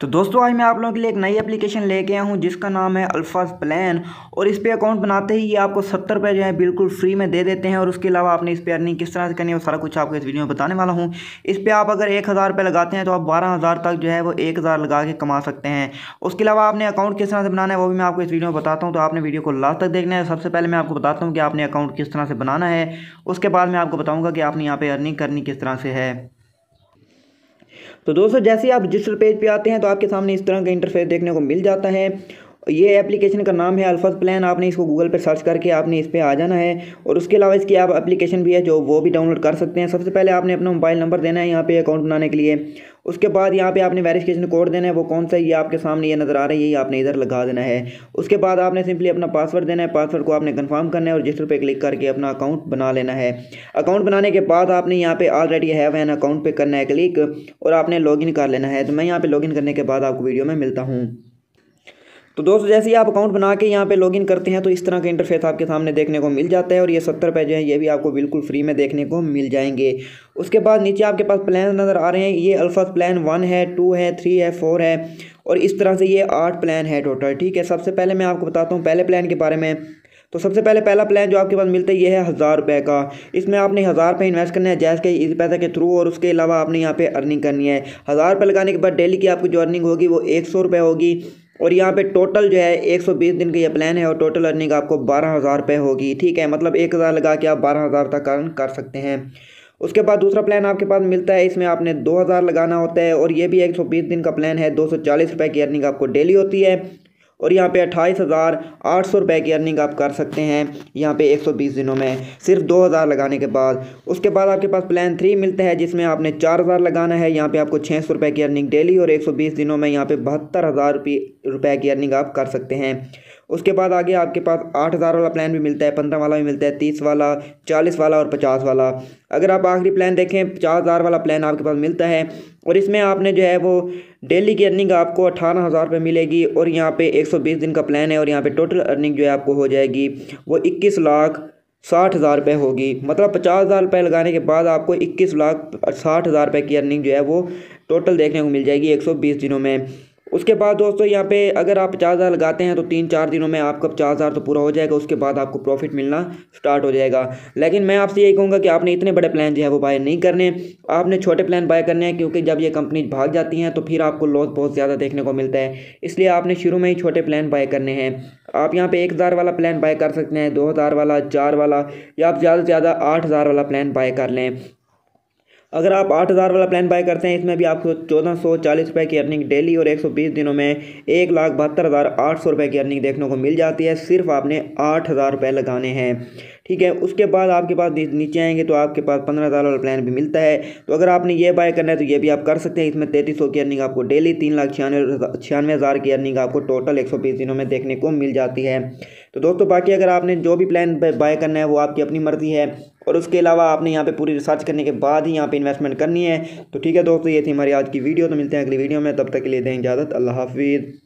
तो दोस्तों आज मैं आप लोगों के लिए एक नई एप्लीकेशन लेके आया हूँ जिसका नाम है अल्फाज प्लान और इस पर अकाउंट बनाते ही ये आपको सत्तर रुपये जो है बिल्कुल फ्री में दे देते हैं और उसके अलावा आपने इस पर अर्निंग किस तरह से करनी है वो सारा कुछ आपको इस वीडियो में बताने वाला हूँ इस पर आप अगर एक हज़ार रुपये लगाते हैं तो आप बारह हज़ार तक जो है वो एक हज़ार लगा के कमा सकते हैं उसके अलावा आपने अकाउंट किस तरह से बनाना है वो भी मैं आपको इस वीडियो में बताता हूँ तो आपने वीडियो को लास्ट तक देखना है सबसे पहले मैं आपको बताता हूँ कि आपने अकाउंट किस तरह से बनाना है उसके बाद मैं आपको बताऊँगा कि आपने यहाँ पर अर्निंग करनी किस तरह से है तो दोस्तों जैसे ही आप रजिस्टर पेज पे आते हैं तो आपके सामने इस तरह का इंटरफेस देखने को मिल जाता है ये एप्लीकेशन का नाम है अल्फाज प्लान आपने इसको गूगल पर सर्च करके आपने इस पर आ जाना है और उसके अलावा इसकी आप एप्लीकेशन भी है जो वो भी डाउनलोड कर सकते हैं सबसे पहले आपने अपना मोबाइल नंबर देना है यहाँ पे अकाउंट बनाने के लिए उसके बाद यहाँ पे आपने वेरिफिकेशन कोड देना है वो कौन सा ये आपके सामने ये नज़र आ रहा है यही आपने इधर लगा देना है उसके बाद आपने सिंपली अपना पासवर्ड देना है पासवर्ड को आपने कन्फर्म करना है और रजिस्टर पे क्लिक करके अपना अकाउंट बना लेना है अकाउंट बनाने के बाद आपने यहाँ पे ऑलरेडी हैव एन अकाउंट पर करना है क्लिक और आपने लॉग कर लेना है तो मैं यहाँ पर लॉग करने के बाद आपको वीडियो में मिलता हूँ तो दोस्तों जैसे ही आप अकाउंट बना के यहाँ पे लॉगिन करते हैं तो इस तरह का इंटरफेस आपके सामने देखने को मिल जाता है और ये सत्तर रुपये जो है ये भी आपको बिल्कुल फ्री में देखने को मिल जाएंगे उसके बाद नीचे आपके पास प्लान नज़र आ रहे हैं ये अल्फाज प्लान वन है टू है थ्री है फोर है और इस तरह से ये आठ प्लान है टोटल ठीक है सबसे पहले मैं आपको बताता हूँ पहले प्लान के बारे में तो सबसे पहले पहला प्लान जो आपके पास मिलता है ये है हज़ार रुपये का इसमें आपने हज़ार रुपये इन्वेस्ट करना है जैस के इस पैसे के थ्रू और उसके अलावा आपने यहाँ पे अर्निंग करनी है हज़ार रुपये लगाने के बाद डेली की आपकी जो अर्निंग होगी वो एक सौ रुपये होगी और यहाँ पे टोटल जो है 120 दिन का ये प्लान है और टोटल अर्निंग आपको बारह हज़ार रुपये होगी ठीक है मतलब एक हज़ार लगा के आप बारह हज़ार तक अर्न कर सकते हैं उसके बाद दूसरा प्लान आपके पास मिलता है इसमें आपने दो हज़ार लगाना होता है और ये भी एक सौ बीस दिन का प्लान है दो सौ चालीस रुपये की अर्निंग आपको डेली होती है और यहाँ पे अट्ठाईस हज़ार आठ सौ रुपये की अर्निंग आप कर सकते हैं यहाँ पे एक सौ बीस दिनों में सिर्फ दो हज़ार लगाने के बाद उसके बाद आपके पास प्लान थ्री मिलता है जिसमें आपने चार हज़ार लगाना है यहाँ पे आपको छः सौ रुपये की अर्निंग डेली और एक सौ बीस दिनों में यहाँ पे बहत्तर हज़ार रुपये की अर्निंग आप कर सकते हैं उसके बाद आगे आपके पास आठ हज़ार वाला प्लान भी मिलता है पंद्रह वाला भी मिलता है तीस वाला चालीस वाला और पचास वाला अगर आप आखिरी प्लान देखें पचास हज़ार वाला प्लान आपके पास मिलता है और इसमें आपने जो है वो डेली की अर्निंग आपको अठारह हज़ार रुपये मिलेगी और यहाँ पे एक सौ बीस दिन का प्लान है और यहाँ पे टोटल अर्निंग जो है आपको हो जाएगी वो इक्कीस लाख साठ हज़ार रुपये होगी मतलब पचास हज़ार रुपये लगाने के बाद आपको इक्कीस लाख साठ हज़ार रुपये की अर्निंग जो है वो टोटल देखने को मिल जाएगी एक सौ बीस दिनों में उसके बाद दोस्तों यहाँ पे अगर आप पचास हज़ार लगाते हैं तो तीन चार दिनों में आपका पचास हज़ार तो पूरा हो जाएगा उसके बाद आपको प्रॉफिट मिलना स्टार्ट हो जाएगा लेकिन मैं आपसे यही कहूँगा कि आपने इतने बड़े प्लान जो है वो बाय नहीं करने आपने छोटे प्लान बाय करने हैं क्योंकि जब ये कंपनी भाग जाती हैं तो फिर आपको लॉस बहुत ज़्यादा देखने को मिलता है इसलिए आपने शुरू में ही छोटे प्लान बाय करने हैं आप यहाँ पर एक हज़ार वाला प्लान बाय कर सकते हैं दो हज़ार वाला चार वाला या आप ज़्यादा से ज़्यादा आठ हज़ार वाला प्लान बाय कर लें अगर आप आठ हज़ार वाला प्लान बाय करते हैं इसमें भी आपको चौदह सौ चालीस रुपये की अर्निंग डेली और एक सौ बीस दिनों में एक लाख बहत्तर हज़ार आठ सौ रुपये की अर्निंग देखने को मिल जाती है सिर्फ आपने आठ हज़ार रुपये लगाने हैं ठीक है उसके बाद आपके पास नीचे आएंगे तो आपके पास पंद्रह हज़ार वाला प्लान भी मिलता है तो अगर आपने ये बाय करना है तो ये भी आप कर सकते हैं इसमें तैंतीस सौ की अर्निंग आपको डेली तीन लाख छियानवे छियानवे हज़ार की अर्निंग आपको टोटल एक सौ बीस दिनों में देखने को मिल जाती है तो दोस्तों बाकी अगर आपने जो भी प्लान बाय करना है वो आपकी अपनी मर्ज़ी है और उसके अलावा आपने यहाँ पे पूरी रिसर्च करने के बाद ही यहाँ पे इन्वेस्टमेंट करनी है तो ठीक है दोस्तों ये थी हमारी आज की वीडियो तो मिलते हैं अगली वीडियो में तब तक के लिए दें इजाज़त अल्लाह हाफिज़